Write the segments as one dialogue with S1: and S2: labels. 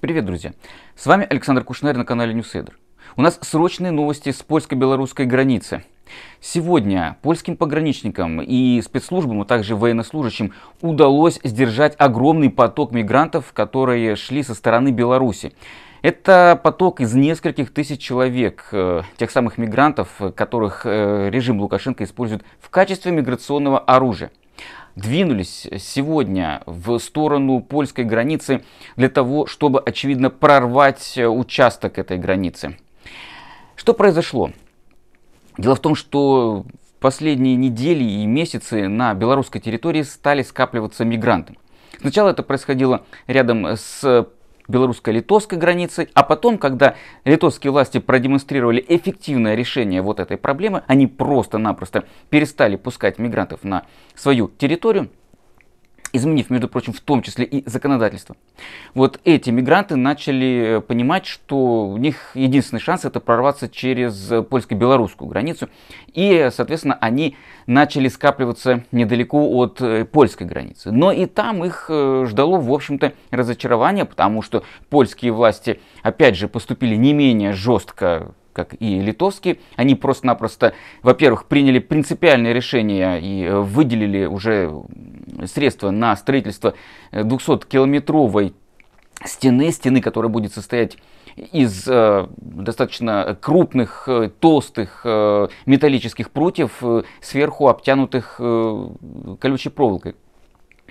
S1: Привет, друзья! С вами Александр Кушнер на канале Ньюсейдер. У нас срочные новости с польско-белорусской границы. Сегодня польским пограничникам и спецслужбам, а также военнослужащим удалось сдержать огромный поток мигрантов, которые шли со стороны Беларуси. Это поток из нескольких тысяч человек, э, тех самых мигрантов, которых э, режим Лукашенко использует в качестве миграционного оружия двинулись сегодня в сторону польской границы для того, чтобы, очевидно, прорвать э, участок этой границы. Что произошло? Дело в том, что в последние недели и месяцы на белорусской территории стали скапливаться мигранты. Сначала это происходило рядом с белорусско-литовской границей, а потом, когда литовские власти продемонстрировали эффективное решение вот этой проблемы, они просто-напросто перестали пускать мигрантов на свою территорию, изменив, между прочим, в том числе и законодательство. Вот эти мигранты начали э, понимать, что у них единственный шанс это прорваться через э, польско-белорусскую границу. И, соответственно, они начали скапливаться недалеко от э, польской границы. Но и там их ждало, в общем-то, разочарование, потому что польские власти, опять же, поступили не менее жестко как и Литовские Они просто-напросто, во-первых, приняли принципиальное решение и э, выделили уже средства на строительство 200-километровой э, стены, стены, которая будет состоять из э, достаточно крупных, э, толстых э, металлических прутьев, э, сверху обтянутых э, колючей проволокой.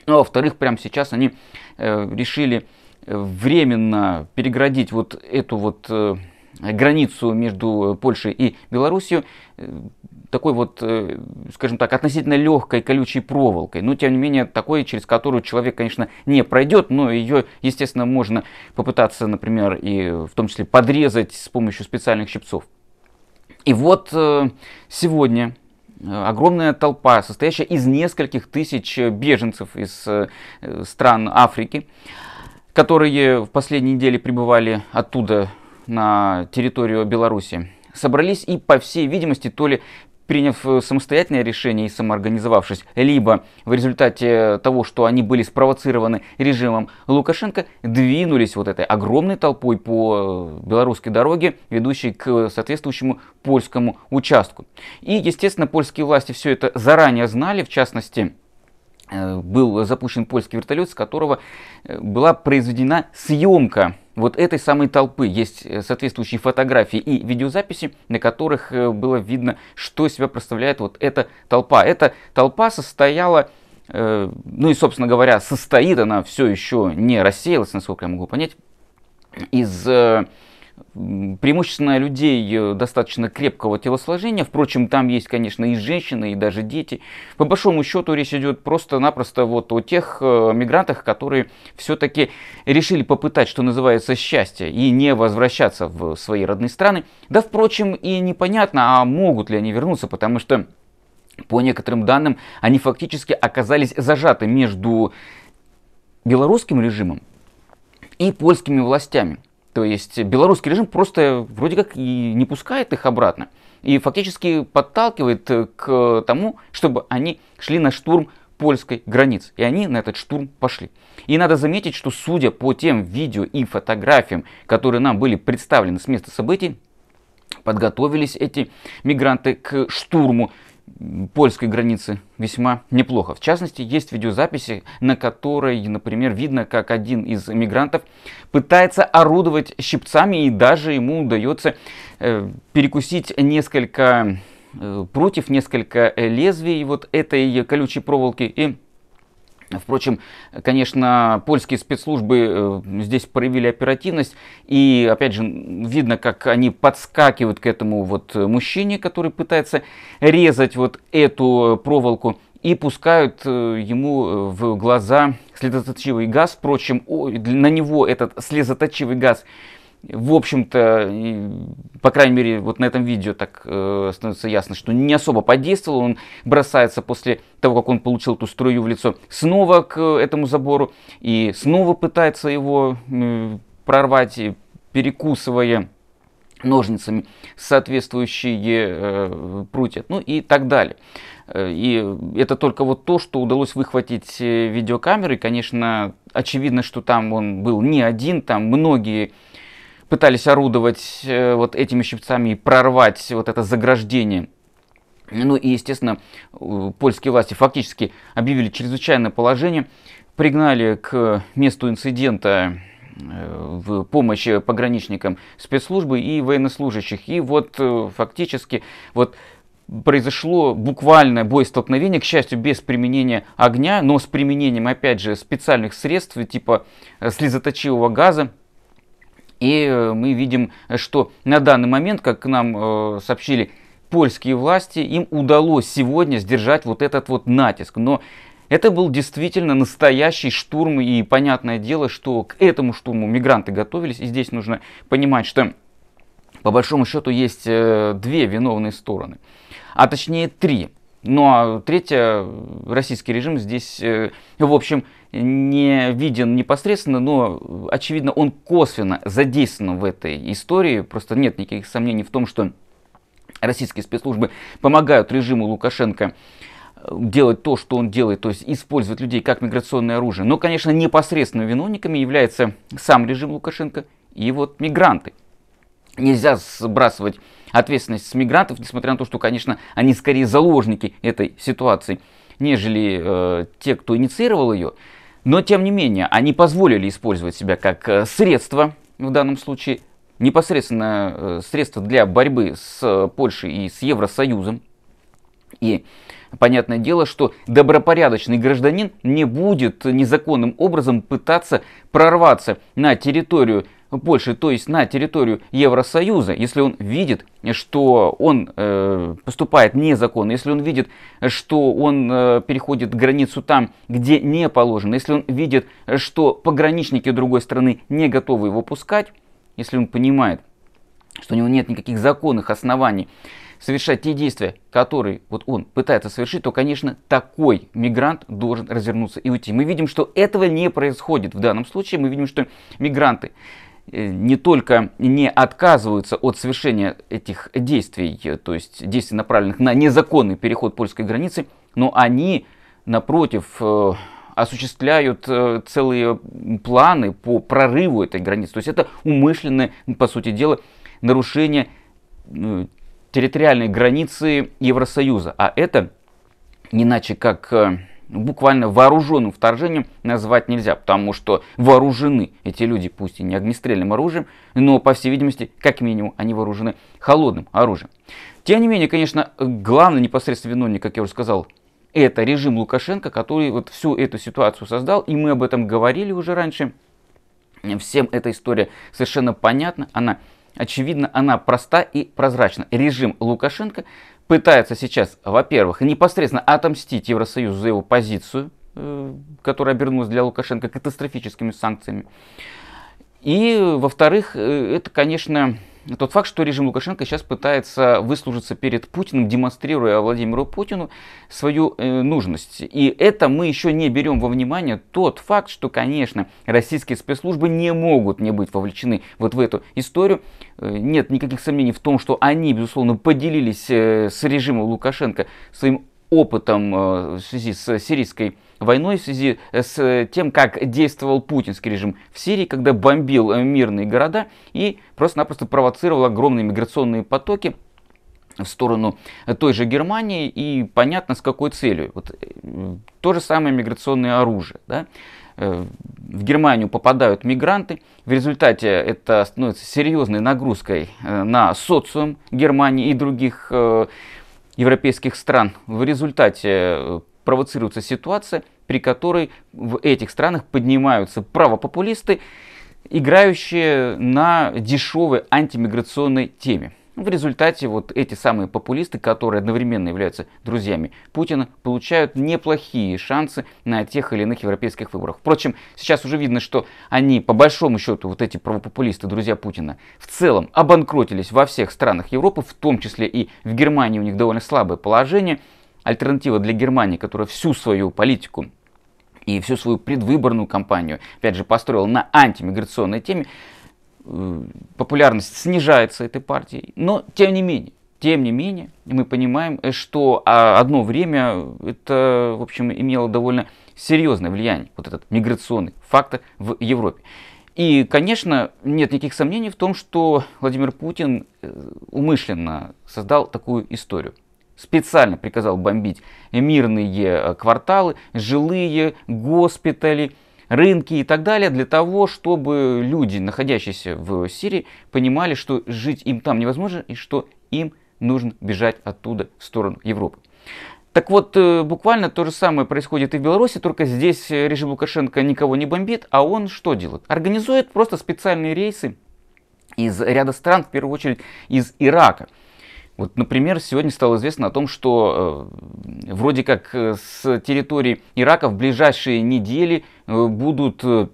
S1: Ну, а во-вторых, прямо сейчас они э, решили временно переградить вот эту вот... Э, границу между э, Польшей и Белоруссией э, такой вот, э, скажем так, относительно легкой колючей проволокой, но тем не менее такой, через которую человек, конечно, не пройдет, но ее, естественно, можно попытаться, например, и в том числе подрезать с помощью специальных щипцов. И вот сегодня огромная толпа, состоящая из нескольких тысяч беженцев из стран Африки, которые в последние недели пребывали оттуда на территорию Беларуси, собрались и, по всей видимости, то ли приняв э, самостоятельное решение и самоорганизовавшись, либо в результате того, что они были спровоцированы режимом Лукашенко, двинулись вот этой огромной толпой по э, белорусской дороге, ведущей к соответствующему польскому участку. И, естественно, польские власти все это заранее знали, в частности, Э, был запущен польский вертолет, с которого э, была произведена съемка вот этой самой толпы. Есть э, соответствующие фотографии и видеозаписи, на которых было видно, что из себя представляет вот эта толпа. Эта толпа состояла, ну и, собственно говоря, состоит она все еще не рассеялась, насколько я могу понять, из преимущественно людей э, достаточно крепкого телосложения. Впрочем, там есть, конечно, и женщины, и даже дети. По большому счету речь идет просто-напросто вот о тех э, мигрантах, которые все-таки решили попытать, что называется, счастье и не возвращаться в свои родные страны. Да, впрочем, и непонятно, а могут ли они вернуться, потому что по некоторым данным, они фактически оказались зажаты между белорусским режимом и польскими властями. То есть белорусский режим просто вроде как и не пускает их обратно. И фактически подталкивает э, к тому, чтобы они шли на штурм польской границы. И они на этот штурм пошли. И надо заметить, что судя по тем видео и фотографиям, которые нам были представлены с места событий, подготовились эти мигранты к штурму польской границы весьма неплохо. В частности, есть видеозаписи, на которой, например, видно, как один из мигрантов пытается орудовать щипцами и даже ему удается э, перекусить несколько э, против, несколько э, лезвий вот этой колючей проволоки и Впрочем, конечно, польские спецслужбы э, здесь проявили оперативность, и опять же видно, как они подскакивают к этому вот мужчине, который пытается резать вот эту э, проволоку, и пускают э, ему в глаза слезоточивый газ. Впрочем, на него этот слезоточивый газ в общем-то, по крайней мере, вот на этом видео так э, становится ясно, что не особо подействовал. Он бросается после того, как он получил ту струю в лицо, снова к этому забору и снова пытается его э, прорвать, перекусывая ножницами соответствующие э, прутья, ну и так далее. Э, и это только вот то, что удалось выхватить э, видеокамеры. Конечно, очевидно, что там он был не один, там многие пытались орудовать э, вот этими щипцами и прорвать вот это заграждение. Ну и, естественно, польские власти фактически объявили чрезвычайное положение, пригнали к месту инцидента э, в помощь пограничникам спецслужбы и военнослужащих. И вот э, фактически вот произошло буквальное бой столкновения, к счастью, без применения огня, но с применением, опять же, специальных средств, типа слезоточивого газа, и э, мы видим, что на данный момент, как нам э, сообщили польские власти, им удалось сегодня сдержать вот этот вот натиск. Но это был действительно настоящий штурм, и понятное дело, что к этому штурму мигранты готовились. И здесь нужно понимать, что по большому счету есть э, две виновные стороны, а точнее три. Ну а третье, российский режим здесь, э, в общем, не виден непосредственно, но, очевидно, он косвенно задействован в этой истории. Просто нет никаких сомнений в том, что российские спецслужбы помогают режиму Лукашенко э, делать то, что он делает, то есть использовать людей как миграционное оружие. Но, конечно, непосредственными виновниками является сам режим Лукашенко и вот мигранты. Нельзя сбрасывать ответственность с мигрантов, несмотря на то, что, конечно, они скорее заложники этой ситуации, нежели э, те, кто инициировал ее. Но, тем не менее, они позволили использовать себя как э, средство, в данном случае, непосредственно э, средство для борьбы с э, Польшей и с Евросоюзом, и понятное дело, что добропорядочный гражданин не будет незаконным образом пытаться прорваться на территорию Польши, то есть на территорию Евросоюза, если он видит, что он э, поступает незаконно, если он видит, что он э, переходит границу там, где не положено, если он видит, что пограничники другой страны не готовы его пускать, если он понимает, что у него нет никаких законных оснований совершать те действия, которые вот он пытается совершить, то, конечно, такой мигрант должен развернуться и уйти. Мы видим, что этого не происходит в данном случае. Мы видим, что мигранты э, не только не отказываются от совершения этих действий, то есть действий, направленных на незаконный переход польской границы, но они, напротив, э, осуществляют э, целые планы по прорыву этой границы. То есть это умышленное, по сути дела, нарушение территориальные границы Евросоюза. А это не иначе как э, буквально вооруженным вторжением назвать нельзя, потому что вооружены эти люди, пусть и не огнестрельным оружием, но, по всей видимости, как минимум, они вооружены холодным оружием. Тем не менее, конечно, главный непосредственно виновник, как я уже сказал, это режим Лукашенко, который вот всю эту ситуацию создал, и мы об этом говорили уже раньше. Всем эта история совершенно понятна, она очевидно, она проста и прозрачна. Режим Лукашенко пытается сейчас, во-первых, непосредственно отомстить Евросоюзу за его позицию, э, которая обернулась для Лукашенко катастрофическими санкциями. И, во-вторых, э, это, конечно, тот факт, что режим Лукашенко сейчас пытается выслужиться перед Путиным, демонстрируя Владимиру Путину свою э, нужность. И это мы еще не берем во внимание тот факт, что, конечно, российские спецслужбы не могут не быть вовлечены вот в эту историю. Э, нет никаких сомнений в том, что они, безусловно, поделились э, с режимом Лукашенко своим опытом э, в связи с сирийской войной в связи э, с э, тем, как действовал путинский режим в Сирии, когда бомбил э, мирные города и просто-напросто провоцировал огромные миграционные потоки в сторону той же Германии и понятно с какой целью. Вот, то же самое миграционное оружие. Да? в Германию попадают мигранты. В результате это становится серьезной нагрузкой на социум Германии и других европейских стран. В результате провоцируется ситуация, при которой в этих странах поднимаются правопопулисты, играющие на дешевой антимиграционной теме. В результате вот эти самые популисты, которые одновременно являются друзьями Путина, получают неплохие шансы на тех или иных европейских выборах. Впрочем, сейчас уже видно, что они, по большому счету, вот эти правопопулисты, друзья Путина, в целом обанкротились во всех странах Европы, в том числе и в Германии у них довольно слабое положение – альтернатива для Германии, которая всю свою политику и всю свою предвыборную кампанию, опять же, построила на антимиграционной теме, э, популярность снижается этой партии. Но, тем не менее, тем не менее, мы понимаем, э, что а, одно время это, в общем, имело довольно серьезное влияние, вот этот миграционный фактор в Европе. И, конечно, нет никаких сомнений в том, что Владимир Путин э, умышленно создал такую историю специально приказал бомбить мирные э, кварталы, жилые, госпитали, рынки и так далее, для того, чтобы люди, находящиеся в Сирии, понимали, что жить им там невозможно и что им нужно бежать оттуда в сторону Европы. Так вот, э, буквально то же самое происходит и в Беларуси, только здесь э, режим Лукашенко никого не бомбит, а он что делает? Организует просто специальные рейсы из ряда стран, в первую очередь из Ирака – вот, например, сегодня стало известно о том, что э, вроде как э, с территории Ирака в ближайшие недели э, будут э,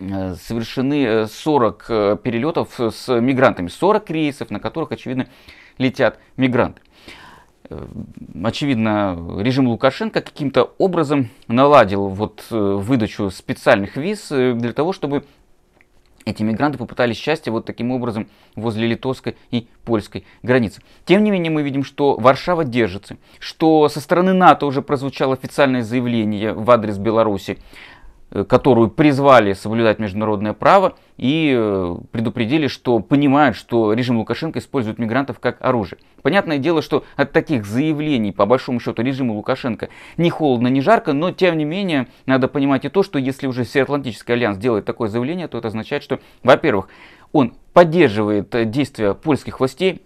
S1: совершены 40 э, э, перелетов с мигрантами, 40 рейсов, на которых, очевидно, летят мигранты. Э, очевидно, режим Лукашенко каким-то образом наладил вот выдачу специальных виз для того, чтобы эти мигранты попытались счастье вот таким образом возле литовской и польской границы. Тем не менее мы видим, что Варшава держится, что со стороны НАТО уже прозвучало официальное заявление в адрес Беларуси Э, которую призвали соблюдать международное право и э, предупредили, что понимают, что режим Лукашенко использует мигрантов как оружие. Понятное дело, что от таких заявлений, по большому счету, режиму Лукашенко ни холодно, ни жарко, но тем не менее, надо понимать и то, что если уже Североатлантический альянс делает такое заявление, то это означает, что, во-первых, он поддерживает действия польских властей,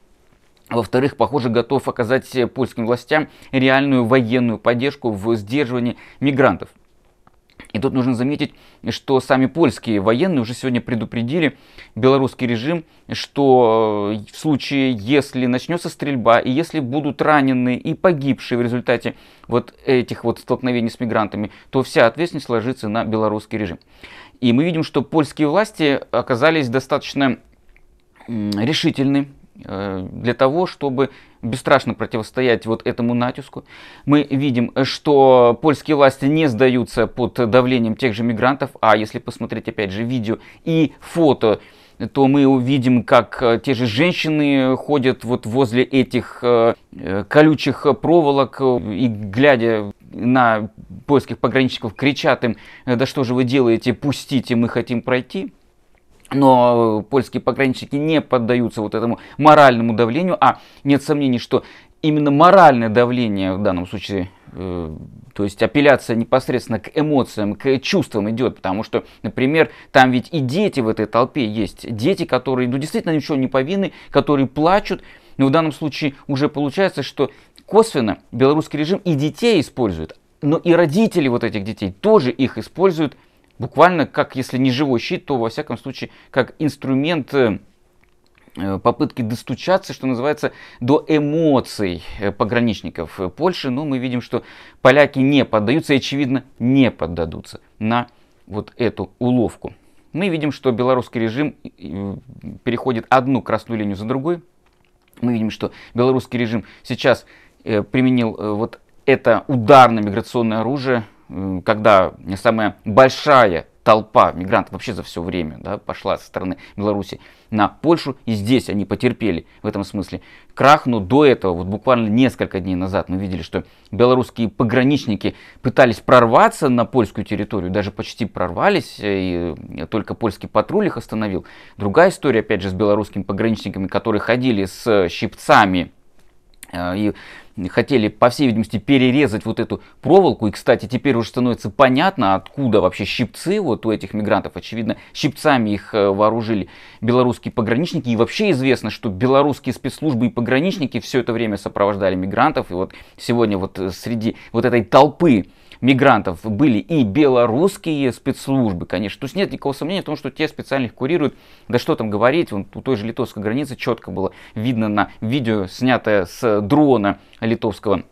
S1: во-вторых, похоже, готов оказать польским властям реальную военную поддержку в сдерживании мигрантов. И тут нужно заметить, что сами польские военные уже сегодня предупредили белорусский режим, что э, в случае, если начнется стрельба, и если будут ранены и погибшие в результате вот этих вот столкновений с мигрантами, то вся ответственность ложится на белорусский режим. И мы видим, что польские власти оказались достаточно решительны Э, для того, чтобы бесстрашно противостоять вот этому натиску. Мы видим, что польские власти не сдаются под давлением тех же мигрантов, а если посмотреть опять же видео и фото, то мы увидим, как э, те же женщины ходят вот возле этих э, колючих проволок и глядя на польских пограничников кричат им, да что же вы делаете, пустите, мы хотим пройти. Но польские пограничники не поддаются вот этому моральному давлению, а нет сомнений, что именно моральное давление в данном случае, э, то есть апелляция непосредственно к эмоциям, к чувствам идет, потому что, например, там ведь и дети в этой толпе есть, дети, которые, ну, действительно ничего не повинны, которые плачут, но в данном случае уже получается, что косвенно белорусский режим и детей использует, но и родители вот этих детей тоже их используют – буквально как, если не живой щит, то во всяком случае как инструмент э, э, попытки достучаться, что называется, до эмоций э, пограничников Польши. Но мы видим, что поляки не поддаются и, очевидно, не поддадутся на вот эту уловку. Мы видим, что белорусский режим переходит одну красную линию за другой. Мы видим, что белорусский режим сейчас применил вот это ударно-миграционное оружие, когда самая большая толпа мигрантов вообще за все время да, пошла со стороны Беларуси на Польшу, и здесь они потерпели в этом смысле крах, но до этого, вот буквально несколько дней назад мы видели, что белорусские пограничники пытались прорваться на польскую территорию, даже почти прорвались, э, и э, только польский патруль их остановил. Другая история, опять же, с белорусскими пограничниками, которые ходили с щипцами Э, и хотели, по всей видимости, перерезать вот эту проволоку. И, кстати, теперь уже становится понятно, откуда вообще щипцы вот у этих мигрантов. Очевидно, щипцами их э, вооружили белорусские пограничники. И вообще известно, что белорусские спецслужбы и пограничники все это время сопровождали мигрантов. И вот сегодня вот э, среди вот этой толпы мигрантов были и белорусские спецслужбы, конечно. То есть нет никакого сомнения в том, что те специально их курируют. Да что там говорить, вон, у той же литовской границы четко было видно на видео, снятое с дрона литовского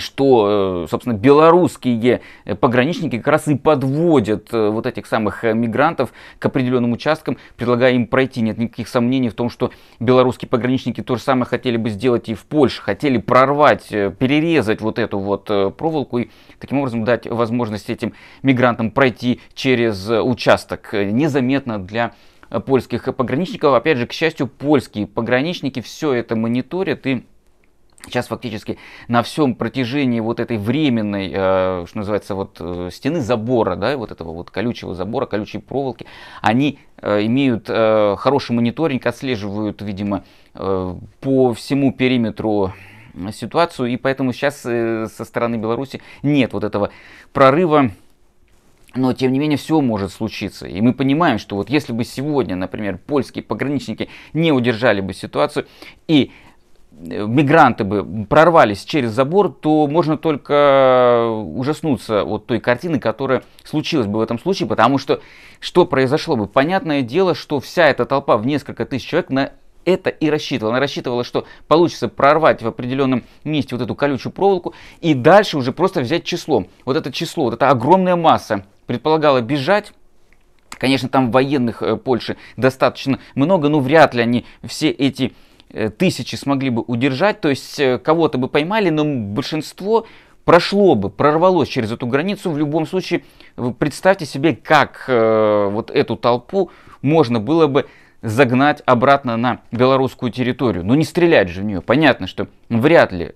S1: что, э, собственно, белорусские э, пограничники как раз и подводят э, вот этих самых мигрантов к определенным участкам, предлагая им пройти. Нет никаких сомнений в том, что белорусские пограничники то же самое хотели бы сделать и в Польше, хотели прорвать, перерезать вот эту вот проволоку и таким образом дать возможность этим мигрантам пройти через участок незаметно для польских пограничников. Опять же, к счастью, польские пограничники все это мониторят и Сейчас фактически на всем протяжении вот этой временной, э, что называется, вот э, стены забора, да, вот этого вот колючего забора, колючей проволоки, они э, имеют хороший мониторинг, отслеживают, видимо, по всему периметру ситуацию, и поэтому сейчас со стороны Беларуси нет вот этого прорыва но, тем не менее, все может случиться. И мы понимаем, что вот если бы сегодня, например, польские пограничники не удержали бы ситуацию и мигранты бы прорвались через забор, то можно только ужаснуться от той картины, которая случилась бы в этом случае, потому что что произошло бы? Понятное дело, что вся эта толпа в несколько тысяч человек на это и рассчитывала. Она рассчитывала, что получится прорвать в определенном месте вот эту колючую проволоку и дальше уже просто взять число. Вот это число, вот эта огромная масса предполагала бежать, Конечно, там военных э, Польши достаточно много, но вряд ли они все эти Э, тысячи смогли бы удержать, то есть э, кого-то бы поймали, но большинство прошло бы, прорвалось через эту границу. В любом случае, вы представьте себе, как э, вот эту толпу можно было бы загнать обратно на белорусскую территорию. Но не стрелять же в нее. Понятно, что вряд ли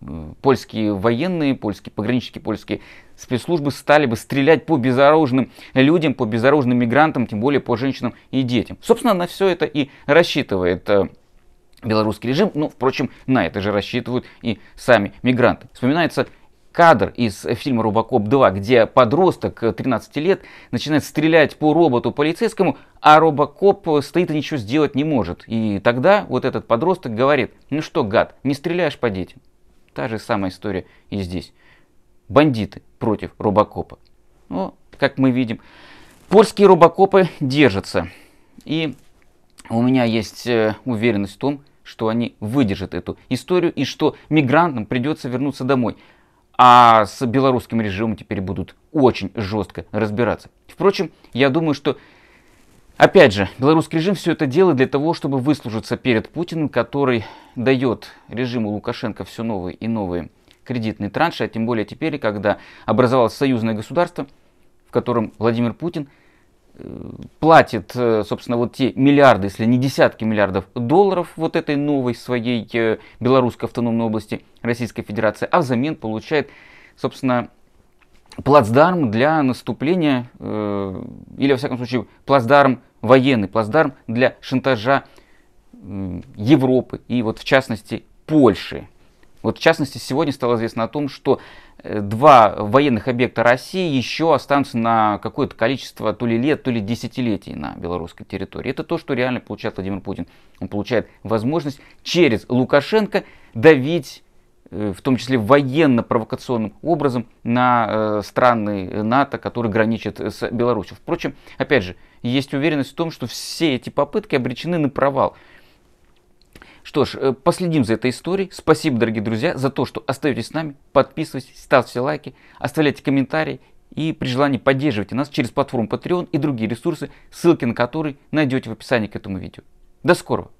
S1: э, польские военные, польские пограничники, польские спецслужбы стали бы стрелять по безоружным людям, по безоружным мигрантам, тем более по женщинам и детям. Собственно, на все это и рассчитывает белорусский режим. Ну, впрочем, на это же рассчитывают и сами мигранты. Вспоминается кадр из фильма «Робокоп 2», где подросток 13 э, лет начинает стрелять по роботу полицейскому, а робокоп стоит и ничего сделать не может. И тогда вот этот подросток говорит, ну что, гад, не стреляешь по детям. Та же самая история и здесь. Бандиты против робокопа. Ну, как мы видим, польские робокопы держатся. И у меня есть э, уверенность в том, что они выдержат эту историю и что мигрантам придется вернуться домой. А с белорусским режимом теперь будут очень жестко разбираться. Впрочем, я думаю, что Опять же, белорусский режим все это делает для того, чтобы выслужиться перед Путиным, который дает режиму Лукашенко все новые и новые кредитные транши, а тем более теперь, когда образовалось союзное государство, в котором Владимир Путин – платит, э, собственно, вот те миллиарды, если не десятки миллиардов долларов вот этой новой своей э, белорусской автономной области Российской Федерации, а взамен получает, собственно, плацдарм для наступления, э, или, во всяком случае, плацдарм военный, плацдарм для шантажа Европы и вот, в частности, Польши. Вот, в частности, сегодня стало известно о том, что Э, два военных объекта России еще останутся на какое-то количество то ли лет, то ли десятилетий на белорусской территории. Это то, что реально получает Владимир Путин. Он получает возможность через Лукашенко давить э, в том числе военно-провокационным образом, на э, страны НАТО, которые граничат с Беларусью. Впрочем, опять же, есть уверенность в том, что все эти попытки обречены на провал. Что ж, э, последим за этой историей. Спасибо, дорогие друзья, за то, что остаетесь с нами. Подписывайтесь, ставьте лайки, оставляйте комментарии и при желании поддерживайте нас через платформу Patreon и другие ресурсы, ссылки на которые найдете в описании к этому видео. До скорого!